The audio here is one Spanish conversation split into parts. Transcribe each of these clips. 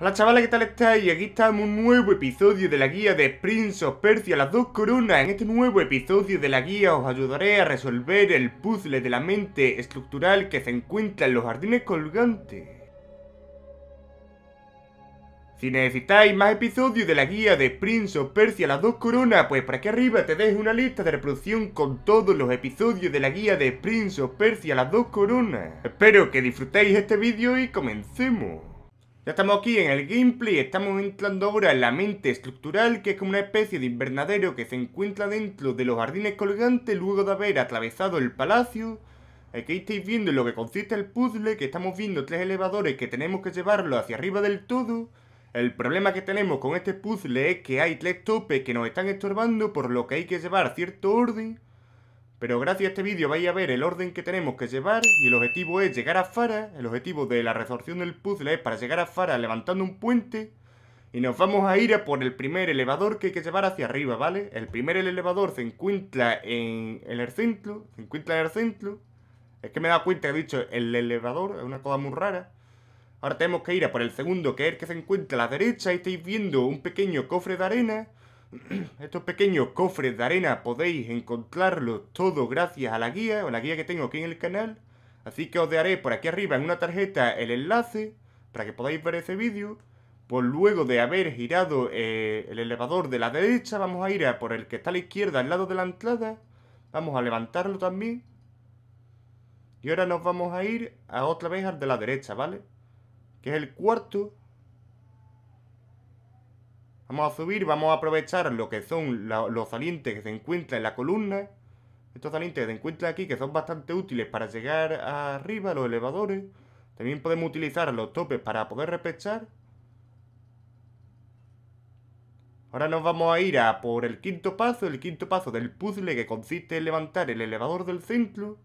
Hola chavales, ¿qué tal estáis? Aquí estamos un nuevo episodio de la guía de Prince of Persia, las dos coronas. En este nuevo episodio de la guía os ayudaré a resolver el puzzle de la mente estructural que se encuentra en los jardines colgantes. Si necesitáis más episodios de la guía de Prince of Persia las dos coronas, pues por aquí arriba te dejo una lista de reproducción con todos los episodios de la guía de Prince of Persia las dos coronas. Espero que disfrutéis este vídeo y comencemos. Ya estamos aquí en el gameplay, estamos entrando ahora en la mente estructural, que es como una especie de invernadero que se encuentra dentro de los jardines colgantes luego de haber atravesado el palacio. Aquí estáis viendo lo que consiste el puzzle, que estamos viendo tres elevadores que tenemos que llevarlo hacia arriba del todo. El problema que tenemos con este puzzle es que hay tres topes que nos están estorbando, por lo que hay que llevar cierto orden. Pero gracias a este vídeo vais a ver el orden que tenemos que llevar y el objetivo es llegar a Fara, el objetivo de la resorción del puzzle es para llegar a Fara levantando un puente y nos vamos a ir a por el primer elevador que hay que llevar hacia arriba, ¿vale? El primer elevador se encuentra en el centro, se encuentra en el centro. Es que me he dado cuenta que he dicho el elevador, es una cosa muy rara. Ahora tenemos que ir a por el segundo, que es el que se encuentra a la derecha y estáis viendo un pequeño cofre de arena estos pequeños cofres de arena podéis encontrarlos todo gracias a la guía, o la guía que tengo aquí en el canal. Así que os dejaré por aquí arriba en una tarjeta el enlace para que podáis ver ese vídeo. Pues luego de haber girado eh, el elevador de la derecha, vamos a ir a por el que está a la izquierda, al lado de la entrada. Vamos a levantarlo también. Y ahora nos vamos a ir a otra vez al de la derecha, ¿vale? Que es el cuarto, Vamos a subir, vamos a aprovechar lo que son los salientes que se encuentran en la columna. Estos salientes que se encuentran aquí, que son bastante útiles para llegar arriba, los elevadores. También podemos utilizar los topes para poder repechar. Ahora nos vamos a ir a por el quinto paso, el quinto paso del puzzle que consiste en levantar el elevador del centro.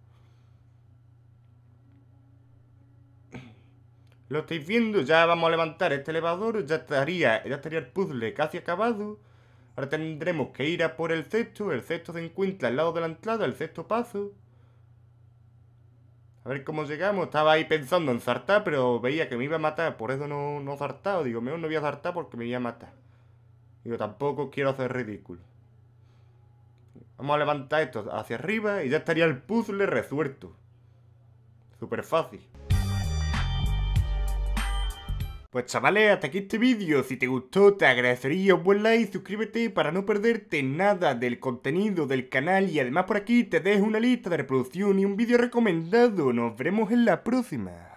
Lo estáis viendo, ya vamos a levantar este elevador, ya estaría, el puzzle casi acabado. Ahora tendremos que ir a por el cesto, el sexto se encuentra al lado de la entrada, el sexto paso. A ver cómo llegamos, estaba ahí pensando en saltar pero veía que me iba a matar, por eso no, no zartado. Digo, mejor no voy a saltar porque me iba a matar. Digo, tampoco quiero hacer ridículo. Vamos a levantar esto hacia arriba y ya estaría el puzzle resuelto. Super fácil. Pues chavales, hasta aquí este vídeo. Si te gustó, te agradecería un buen like, suscríbete para no perderte nada del contenido del canal y además por aquí te dejo una lista de reproducción y un vídeo recomendado. Nos veremos en la próxima.